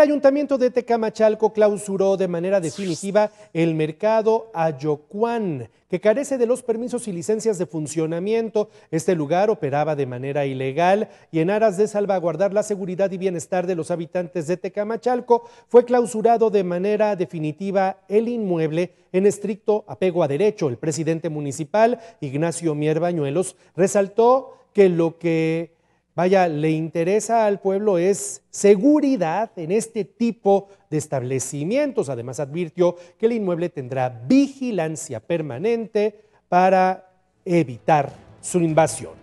El ayuntamiento de Tecamachalco clausuró de manera definitiva el mercado Ayocuán, que carece de los permisos y licencias de funcionamiento. Este lugar operaba de manera ilegal y en aras de salvaguardar la seguridad y bienestar de los habitantes de Tecamachalco, fue clausurado de manera definitiva el inmueble en estricto apego a derecho. El presidente municipal, Ignacio Mier Bañuelos, resaltó que lo que vaya, le interesa al pueblo es seguridad en este tipo de establecimientos. Además advirtió que el inmueble tendrá vigilancia permanente para evitar su invasión.